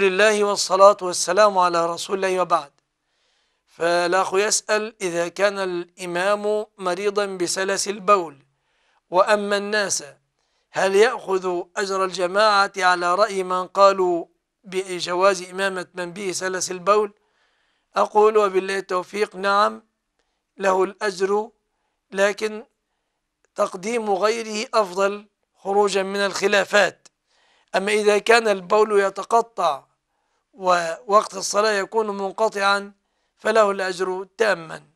لله والصلاة والسلام على رسول الله وبعد فالأخ يسأل إذا كان الإمام مريضا بسلس البول وأما الناس هل يأخذ أجر الجماعة على رأي من قالوا بجواز إمامة من به سلس البول أقول وبالله التوفيق نعم له الأجر لكن تقديم غيره أفضل خروجا من الخلافات أما إذا كان البول يتقطع ووقت الصلاة يكون منقطعا فله الأجر تاما